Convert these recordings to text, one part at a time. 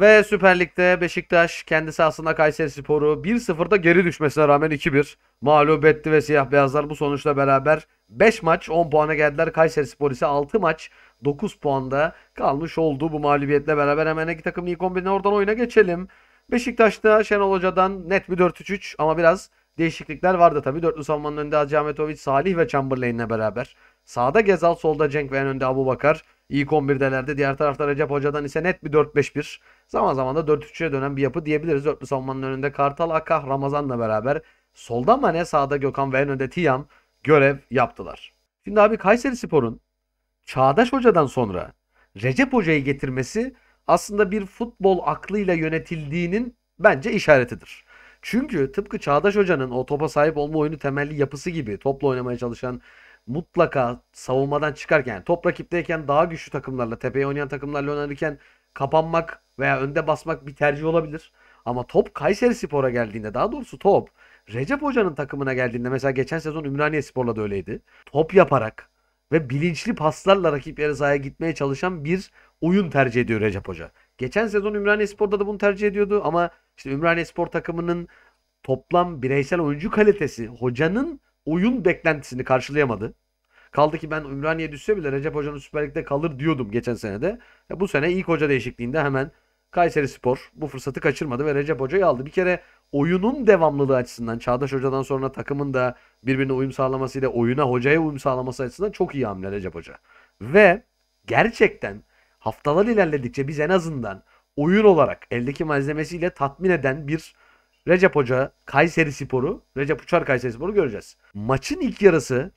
Ve Süper Lig'de Beşiktaş kendisi aslında Kayseri Sporu 1-0'da geri düşmesine rağmen 2-1 mağlup etti ve siyah beyazlar bu sonuçla beraber 5 maç 10 puana geldiler. Kayseri Spor ise 6 maç 9 puanda kalmış oldu bu mağlubiyetle beraber. Hemen iki takım ilk 11'ine oradan oyuna geçelim. Beşiktaş'ta Şenol Hoca'dan net bir 4-3-3 ama biraz değişiklikler vardı tabii. Dörtlü savunmanın önünde Acametovic, Salih ve Chamberlain'le beraber. Sağda Gezal, solda Cenk ve en önde Abu Bakar. İlk kombirdelerde Diğer tarafta Recep Hoca'dan ise net bir 4-5-1. Zaman zaman da 4-3'e dönen bir yapı diyebiliriz. Dörtlü savunmanın önünde Kartal, Akah, Ramazan'la beraber solda Mane, sağda Gökhan ve en önde Tiyam görev yaptılar. Şimdi abi Kayseri Spor'un Çağdaş Hoca'dan sonra Recep Hoca'yı getirmesi aslında bir futbol aklıyla yönetildiğinin bence işaretidir. Çünkü tıpkı Çağdaş Hoca'nın o topa sahip olma oyunu temelli yapısı gibi topla oynamaya çalışan mutlaka savunmadan çıkarken yani top rakipteyken daha güçlü takımlarla tepeye oynayan takımlarla oynarken kapanmak veya önde basmak bir tercih olabilir. Ama top Kayseri Spor'a geldiğinde daha doğrusu top Recep Hoca'nın takımına geldiğinde mesela geçen sezon Ümraniye Spor'la da öyleydi. Top yaparak ve bilinçli paslarla rakip yarı sahaya gitmeye çalışan bir oyun tercih ediyor Recep Hoca. Geçen sezon Ümraniye Spor'da da bunu tercih ediyordu ama işte Ümraniye Spor takımının toplam bireysel oyuncu kalitesi hocanın oyun beklentisini karşılayamadı. Kaldı ki ben Ümraniye düşse bile Recep Hoca'nın Süper Lig'de kalır diyordum geçen senede. E bu sene ilk hoca değişikliğinde hemen Kayseri Spor bu fırsatı kaçırmadı ve Recep Hoca'yı aldı. Bir kere oyunun devamlılığı açısından Çağdaş Hoca'dan sonra takımın da birbirine uyum sağlamasıyla oyuna hocaya uyum sağlaması açısından çok iyi hamle Recep Hoca. Ve gerçekten haftalar ilerledikçe biz en azından oyun olarak eldeki malzemesiyle tatmin eden bir Recep Hoca Kayseri Spor'u, Recep Uçar Kayseri Spor'u göreceğiz. Maçın ilk yarısı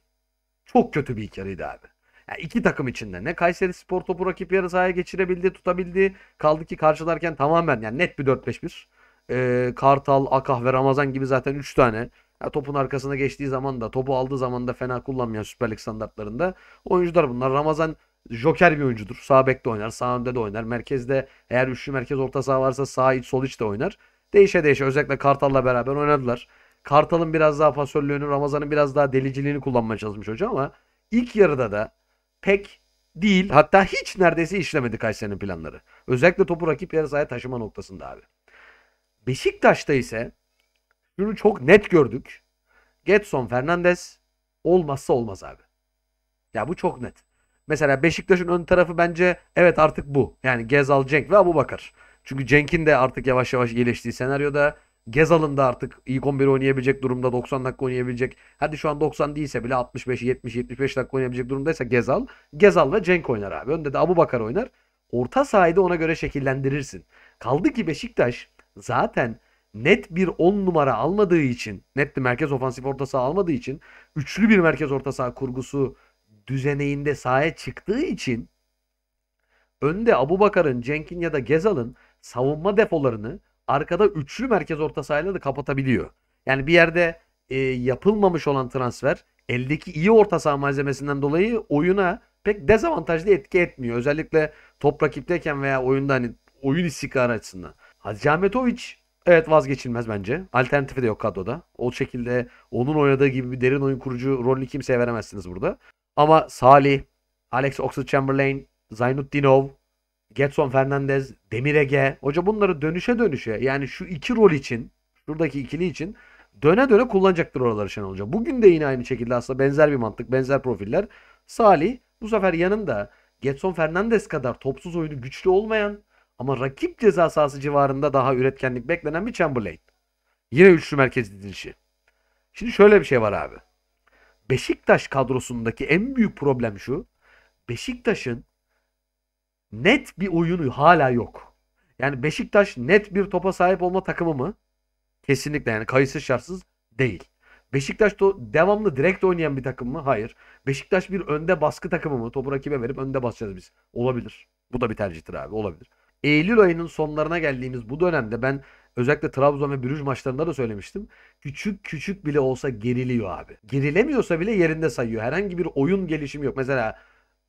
çok kötü bir ilk yarıydı abi. Yani iki takım içinde ne Kayseri Spor topu rakip yarı sahaya geçirebildi, tutabildi. Kaldı ki karşılarken tamamen yani net bir 4-5-1. Ee, Kartal, Akah ve Ramazan gibi zaten 3 tane ya topun arkasına geçtiği zaman da topu aldığı zaman da fena kullanmayan Süper Lig standartlarında oyuncular bunlar. Ramazan joker bir oyuncudur. Sağ bekte oynar, sağ önde de oynar. Merkezde eğer üçlü merkez orta saha varsa sağ iç sol iç de oynar. Değişe değişe özellikle Kartal'la beraber oynadılar. Kartal'ın biraz daha fasörlüğünü, Ramazan'ın biraz daha deliciliğini kullanmaya çalışmış hoca ama ilk yarıda da pek değil hatta hiç neredeyse işlemedi Kayseri'nin planları. Özellikle topu rakip yarı sahaya taşıma noktasında abi. Beşiktaş'ta ise şunu çok net gördük. Getson Fernandez olmazsa olmaz abi. Ya bu çok net. Mesela Beşiktaş'ın ön tarafı bence evet artık bu. Yani Gezal, Cenk ve Abu Bakar. Çünkü Cenk'in de artık yavaş yavaş iyileştiği senaryoda Gezal'ın da artık ilk 11 oynayabilecek durumda 90 dakika oynayabilecek. Hadi şu an 90 değilse bile 65, 70, 75 dakika oynayabilecek durumdaysa Gezal. Gezal ve Cenk oynar abi. Önde de Abu Bakar oynar. Orta sahayı ona göre şekillendirirsin. Kaldı ki Beşiktaş zaten net bir 10 numara almadığı için, net bir merkez ofansif orta saha almadığı için, üçlü bir merkez orta saha kurgusu düzeneğinde sahaya çıktığı için önde Abu Bakar'ın, Cenk'in ya da Gezal'ın savunma defolarını arkada üçlü merkez orta sahayla da kapatabiliyor. Yani bir yerde e, yapılmamış olan transfer eldeki iyi orta saha malzemesinden dolayı oyuna pek dezavantajlı etki etmiyor. Özellikle top rakipteyken veya oyunda hani oyun istikrarı açısından. Hacı evet vazgeçilmez bence. Alternatifi de yok kadroda. O şekilde onun oynadığı gibi bir derin oyun kurucu rolünü kimseye veremezsiniz burada. Ama Salih, Alex Oxlade-Chamberlain, Zaynuddinov Getson Fernandez, Demirege. Hoca bunları dönüşe dönüşe yani şu iki rol için şuradaki ikili için döne döne kullanacaktır oraları Şenol Hoca. Bugün de yine aynı şekilde aslında benzer bir mantık, benzer profiller. Salih bu sefer yanında Getson Fernandez kadar topsuz oyunu güçlü olmayan ama rakip ceza sahası civarında daha üretkenlik beklenen bir Chamberlain. Yine üçlü merkez didilişi. Şimdi şöyle bir şey var abi. Beşiktaş kadrosundaki en büyük problem şu. Beşiktaş'ın net bir oyunu hala yok. Yani Beşiktaş net bir topa sahip olma takımı mı? Kesinlikle yani kayıtsız şartsız değil. Beşiktaş da devamlı direkt oynayan bir takım mı? Hayır. Beşiktaş bir önde baskı takımı mı? Topu rakibe verip önde basacağız biz. Olabilir. Bu da bir tercihtir abi. Olabilir. Eylül ayının sonlarına geldiğimiz bu dönemde ben özellikle Trabzon ve Brüj maçlarında da söylemiştim. Küçük küçük bile olsa geriliyor abi. Gerilemiyorsa bile yerinde sayıyor. Herhangi bir oyun gelişimi yok. Mesela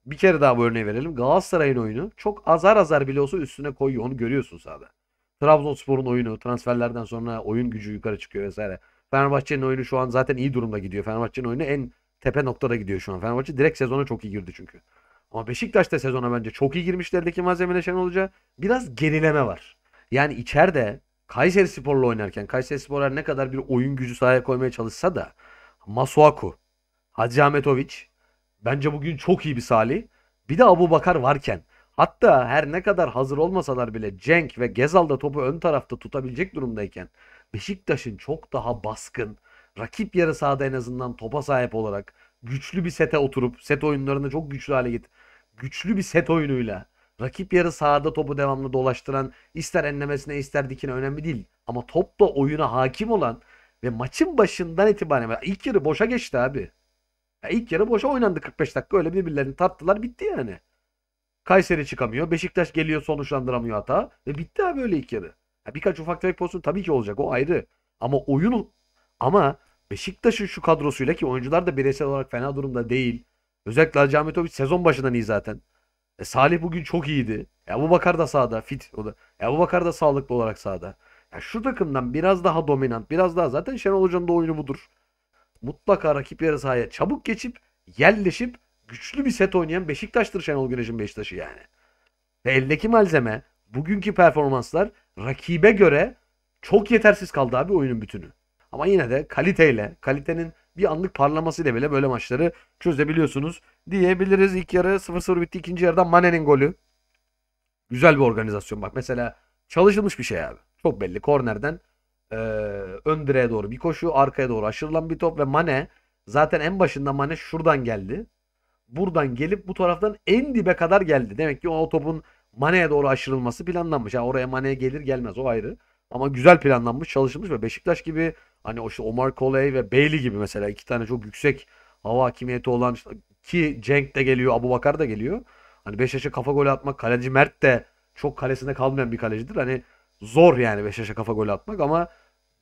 bir kere daha bu örneği verelim. Galatasaray'ın oyunu çok azar azar bile olsa üstüne koyuyor. Onu görüyorsun sahada. Trabzonspor'un oyunu transferlerden sonra oyun gücü yukarı çıkıyor vesaire. Fenerbahçe'nin oyunu şu an zaten iyi durumda gidiyor. Fenerbahçe'nin oyunu en tepe noktada gidiyor şu an. Fenerbahçe direkt sezona çok iyi girdi çünkü. Ama Beşiktaş da sezona bence çok iyi girmişti eldeki malzemeyle Şenol Biraz gerileme var. Yani içeride Kayseri Spor'la oynarken Kayseri Spor'lar ne kadar bir oyun gücü sahaya koymaya çalışsa da Masuaku, Hacı Ahmetoviç Bence bugün çok iyi bir Salih. Bir de Abu Bakar varken. Hatta her ne kadar hazır olmasalar bile Cenk ve Gezal da topu ön tarafta tutabilecek durumdayken Beşiktaş'ın çok daha baskın, rakip yarı sahada en azından topa sahip olarak güçlü bir sete oturup set oyunlarını çok güçlü hale git. Güçlü bir set oyunuyla rakip yarı sahada topu devamlı dolaştıran ister enlemesine ister dikine önemli değil. Ama topla oyuna hakim olan ve maçın başından itibaren ilk yarı boşa geçti abi. Ya ilk yarı boşa oynandı 45 dakika. Öyle birbirlerini tarttılar bitti yani. Kayseri çıkamıyor. Beşiktaş geliyor sonuçlandıramıyor hata. Ve bitti abi böyle ilk yarı. Ya birkaç ufak tefek pozisyon tabii ki olacak o ayrı. Ama oyunu ama Beşiktaş'ın şu kadrosuyla ki oyuncular da bireysel olarak fena durumda değil. Özellikle Hacı Ahmetoviç sezon başından iyi zaten. E, Salih bugün çok iyiydi. Ya e, bu Bakar da sağda fit. O da. Ya e, bu Bakar da sağlıklı olarak sağda. Ya şu takımdan biraz daha dominant, biraz daha zaten Şenol Hoca'nın da oyunu budur mutlaka rakip yarı sahaya çabuk geçip yerleşip güçlü bir set oynayan Beşiktaş'tır Şenol Güneş'in Beşiktaş'ı yani. Ve eldeki malzeme, bugünkü performanslar rakibe göre çok yetersiz kaldı abi oyunun bütünü. Ama yine de kaliteyle, kalitenin bir anlık parlamasıyla bile böyle maçları çözebiliyorsunuz diyebiliriz. İlk yarı 0-0 bitti. ikinci yarıda Mane'nin golü. Güzel bir organizasyon bak. Mesela çalışılmış bir şey abi. Çok belli. Kornerden e, ön direğe doğru bir koşu, arkaya doğru aşırılan bir top ve Mane zaten en başında Mane şuradan geldi. Buradan gelip bu taraftan en dibe kadar geldi. Demek ki o topun Mane'ye doğru aşırılması planlanmış. Yani oraya Mane'ye gelir gelmez o ayrı. Ama güzel planlanmış, çalışılmış ve Beşiktaş gibi hani işte Omar Koley ve Bailey gibi mesela iki tane çok yüksek hava hakimiyeti olan işte, ki Cenk de geliyor, Abu Bakar da geliyor. Hani Beşiktaş'a kafa golü atmak, kaleci Mert de çok kalesinde kalmayan bir kalecidir. Hani Zor yani Beşiktaş'a kafa gol atmak ama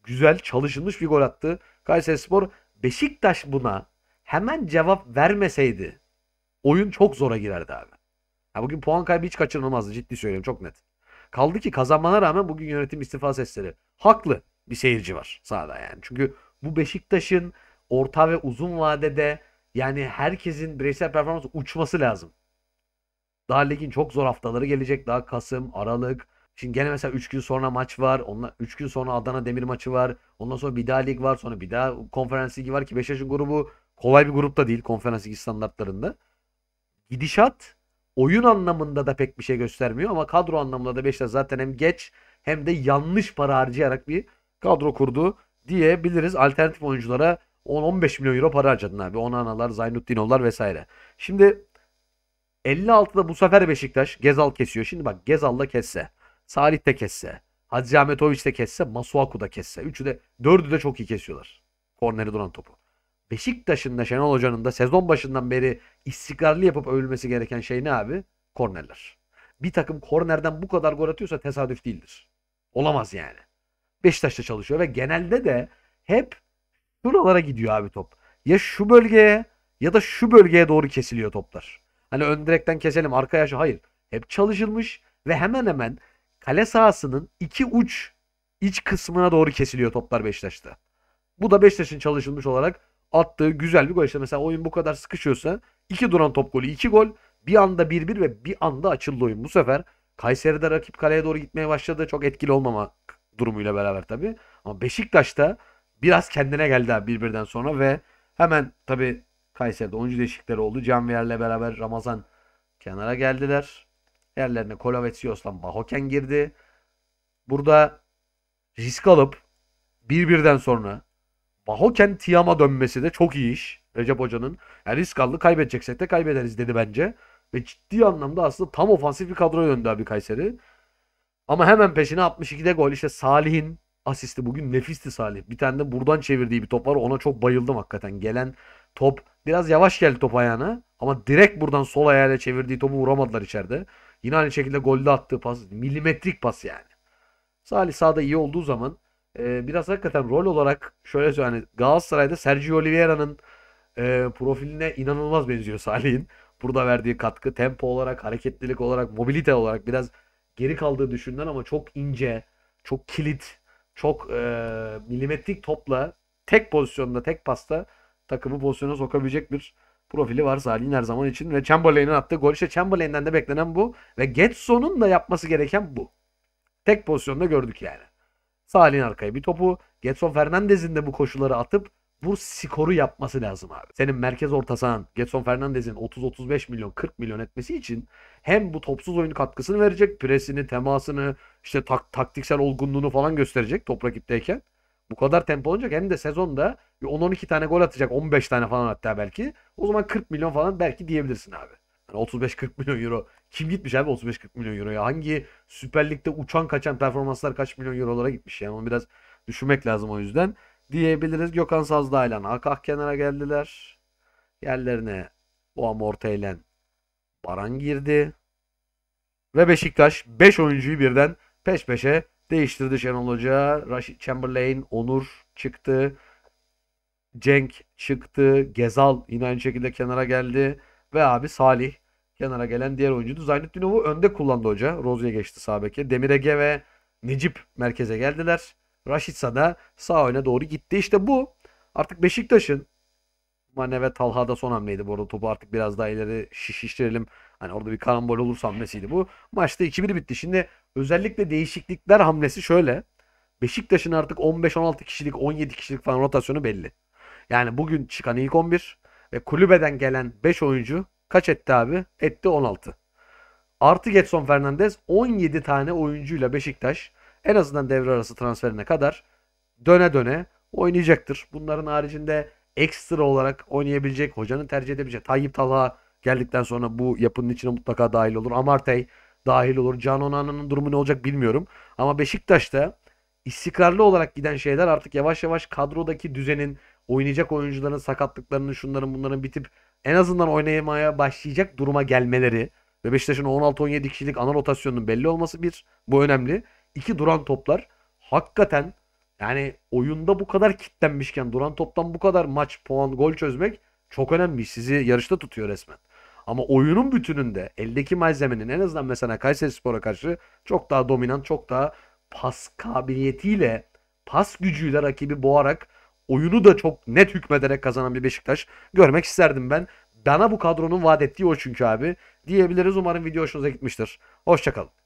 güzel çalışılmış bir gol attı. Kayserispor Beşiktaş buna hemen cevap vermeseydi oyun çok zora girerdi abi. Ya bugün puan kaybı hiç kaçırılmazdı ciddi söylüyorum çok net. Kaldı ki kazanmana rağmen bugün yönetim istifa sesleri. Haklı bir seyirci var sahada yani. Çünkü bu Beşiktaş'ın orta ve uzun vadede yani herkesin bireysel performans uçması lazım. Daha ligin çok zor haftaları gelecek. Daha Kasım, Aralık, Şimdi gene mesela 3 gün sonra maç var. Ondan 3 gün sonra Adana Demir maçı var. Ondan sonra bir daha lig var. Sonra bir daha konferans ligi var ki Beşiktaş'ın grubu kolay bir grupta değil konferans ligi standartlarında. Gidişat oyun anlamında da pek bir şey göstermiyor ama kadro anlamında da Beşiktaş zaten hem geç hem de yanlış para harcayarak bir kadro kurdu diyebiliriz. Alternatif oyunculara 10-15 milyon euro para harcadın abi. Onanalar, Zaynuddinolar vesaire. Şimdi 56'da bu sefer Beşiktaş Gezal kesiyor. Şimdi bak Gezal'la kesse. Salih de kesse. Hacı Ahmetoviç de kesse. Masuaku da kesse. Üçü de dördü de çok iyi kesiyorlar. Korneri duran topu. Beşiktaş'ın da Şenol Hoca'nın da sezon başından beri istikrarlı yapıp övülmesi gereken şey ne abi? Kornerler. Bir takım kornerden bu kadar gol atıyorsa tesadüf değildir. Olamaz yani. Beşiktaş'ta çalışıyor ve genelde de hep şuralara gidiyor abi top. Ya şu bölgeye ya da şu bölgeye doğru kesiliyor toplar. Hani ön direkten keselim arkaya aşağı. Hayır. Hep çalışılmış ve hemen hemen kale sahasının iki uç iç kısmına doğru kesiliyor toplar Beşiktaş'ta. Bu da Beşiktaş'ın çalışılmış olarak attığı güzel bir gol. İşte mesela oyun bu kadar sıkışıyorsa iki duran top golü iki gol. Bir anda 1-1 ve bir anda açıldı oyun. Bu sefer Kayseri'de rakip kaleye doğru gitmeye başladı. Çok etkili olmama durumuyla beraber tabi Ama Beşiktaş'ta biraz kendine geldi abi birbirden sonra ve hemen tabi Kayseri'de oyuncu değişiklikleri oldu. Can Ver'le beraber Ramazan kenara geldiler. Yerlerine Kolometsios'la Bahoken girdi. Burada risk alıp bir birden sonra Bahoken Tiam'a dönmesi de çok iyi iş. Recep Hoca'nın. Yani risk aldı. Kaybedeceksek de kaybederiz dedi bence. Ve ciddi anlamda aslında tam ofansif bir kadroya döndü abi Kayseri. Ama hemen peşine 62'de gol. işte Salih'in asisti bugün nefisti Salih. Bir tane de buradan çevirdiği bir top var. Ona çok bayıldım hakikaten. Gelen top biraz yavaş geldi top ayağına. Ama direkt buradan sol ayağıyla çevirdiği topu vuramadılar içeride. Yine aynı şekilde golde attığı pas. Milimetrik pas yani. Salih sağda iyi olduğu zaman e, biraz hakikaten rol olarak şöyle söyleyeyim. Yani Galatasaray'da Sergio Oliveira'nın e, profiline inanılmaz benziyor Salih'in. Burada verdiği katkı tempo olarak, hareketlilik olarak, mobilite olarak biraz geri kaldığı düşünülen ama çok ince, çok kilit, çok e, milimetrik topla tek pozisyonda, tek pasta takımı pozisyona sokabilecek bir profili var Salih'in her zaman için ve Chamberlain'in attığı gol işte Chamberlain'den de beklenen bu ve Getson'un da yapması gereken bu. Tek pozisyonda gördük yani. Salih'in arkaya bir topu Getson Fernandez'in de bu koşuları atıp bu skoru yapması lazım abi. Senin merkez ortasan Getson Fernandez'in 30-35 milyon 40 milyon etmesi için hem bu topsuz oyun katkısını verecek. Presini, temasını, işte tak taktiksel olgunluğunu falan gösterecek top rakipteyken. Bu kadar tempo olacak hem de sezonda 10-12 tane gol atacak 15 tane falan hatta belki. O zaman 40 milyon falan belki diyebilirsin abi. Yani 35-40 milyon euro. Kim gitmiş abi 35-40 milyon euro ya? Hangi Süper Lig'de uçan kaçan performanslar kaç milyon eurolara gitmiş yani onu biraz düşünmek lazım o yüzden. Diyebiliriz Gökhan Sazdağ'la Akah kenara geldiler. Yerlerine Boğam Ortaylen Baran girdi. Ve Beşiktaş 5 beş oyuncuyu birden peş peşe Değiştirdi Şenol Hoca. Rashid Chamberlain, Onur çıktı. Cenk çıktı. Gezal yine aynı şekilde kenara geldi. Ve abi Salih kenara gelen diğer oyuncuydu. Zaynettinov'u önde kullandı hoca. Rozi'ye geçti sağ beke. Demirege ve Necip merkeze geldiler. Raşitsa da sağ öne doğru gitti. İşte bu artık Beşiktaş'ın Mane ve Talha'da son hamleydi bu arada. Topu artık biraz daha ileri şişiştirelim Hani orada bir karambol olursa hamlesiydi bu. Maçta 2-1 bitti. Şimdi özellikle değişiklikler hamlesi şöyle. Beşiktaş'ın artık 15-16 kişilik 17 kişilik falan rotasyonu belli. Yani bugün çıkan ilk 11 ve kulübeden gelen 5 oyuncu kaç etti abi? Etti 16. Artı Getson Fernandez 17 tane oyuncuyla Beşiktaş en azından devre arası transferine kadar döne döne oynayacaktır. Bunların haricinde ekstra olarak oynayabilecek, hocanın tercih edebilecek Tayyip Talha geldikten sonra bu yapının içine mutlaka dahil olur. Amartey dahil olur. Can Onana'nın durumu ne olacak bilmiyorum. Ama Beşiktaş'ta istikrarlı olarak giden şeyler artık yavaş yavaş kadrodaki düzenin, oynayacak oyuncuların sakatlıklarının, şunların bunların bitip en azından oynamaya başlayacak duruma gelmeleri ve Beşiktaş'ın 16-17 kişilik ana rotasyonunun belli olması bir, bu önemli. İki duran toplar hakikaten yani oyunda bu kadar kitlenmişken duran toptan bu kadar maç, puan, gol çözmek çok önemli. Sizi yarışta tutuyor resmen. Ama oyunun bütününde eldeki malzemenin en azından mesela Kayseri Spor'a karşı çok daha dominant, çok daha pas kabiliyetiyle, pas gücüyle rakibi boğarak oyunu da çok net hükmederek kazanan bir Beşiktaş görmek isterdim ben. Bana bu kadronun vaat ettiği o çünkü abi. Diyebiliriz umarım video hoşunuza gitmiştir. Hoşçakalın.